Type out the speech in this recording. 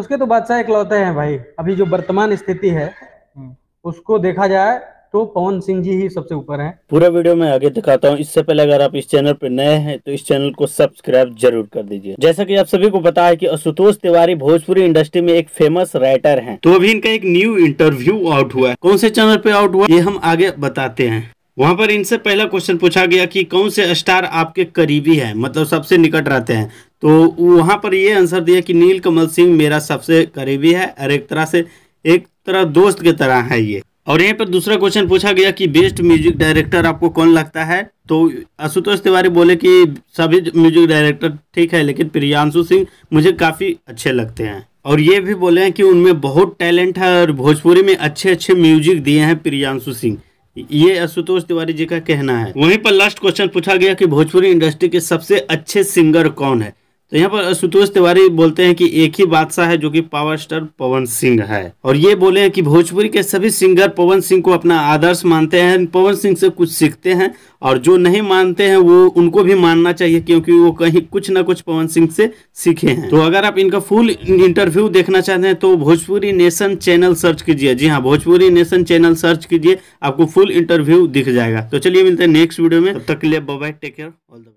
उसके तो बादशाह इकलौते हैं भाई अभी जो वर्तमान स्थिति है हम्म। उसको देखा जाए तो पवन सिंह जी ही सबसे ऊपर हैं पूरा वीडियो मैं आगे दिखाता हूँ इससे पहले अगर आप इस चैनल पर नए हैं तो इस चैनल को सब्सक्राइब जरूर कर दीजिए जैसा कि आप सभी को पता है कि आशुतोष तिवारी भोजपुरी इंडस्ट्री में एक फेमस राइटर हैं तो अभी इनका एक न्यू इंटरव्यू आउट हुआ है कौन से चैनल पे आउट हुआ ये हम आगे बताते हैं वहाँ पर इनसे पहला क्वेश्चन पूछा गया कि कौन से स्टार आपके करीबी हैं मतलब सबसे निकट रहते हैं तो वहाँ पर ये आंसर दिया कि नील कमल सिंह मेरा सबसे करीबी है और एक तरह से एक तरह दोस्त की तरह है ये और यहाँ पर दूसरा क्वेश्चन पूछा गया कि बेस्ट म्यूजिक डायरेक्टर आपको कौन लगता है तो आशुतोष तिवारी बोले कि सभी म्यूजिक डायरेक्टर ठीक है लेकिन प्रियांशु सिंह मुझे काफ़ी अच्छे लगते हैं और ये भी बोले हैं कि उनमें बहुत टैलेंट है और भोजपुरी में अच्छे अच्छे म्यूजिक दिए हैं प्रियांशु सिंह ये आशुतोष तिवारी जी का कहना है वहीं पर लास्ट क्वेश्चन पूछा गया कि भोजपुरी इंडस्ट्री के सबसे अच्छे सिंगर कौन है तो यहाँ पर आशुतोष तिवारी बोलते हैं कि एक ही बादशाह है जो कि पावर स्टार पवन सिंह है और ये बोले हैं कि भोजपुरी के सभी सिंगर पवन सिंह को अपना आदर्श मानते हैं पवन सिंह से कुछ सीखते हैं और जो नहीं मानते हैं वो उनको भी मानना चाहिए क्योंकि वो कहीं कुछ ना कुछ पवन सिंह से सीखे हैं तो अगर आप इनका फुल इंटरव्यू देखना चाहते हैं तो भोजपुरी नेशन चैनल सर्च कीजिए जी हाँ भोजपुरी नेशन चैनल सर्च कीजिए आपको फुल इंटरव्यू दिख जाएगा तो चलिए मिलते हैं नेक्स्ट वीडियो में तब तक के लिए bye take care all the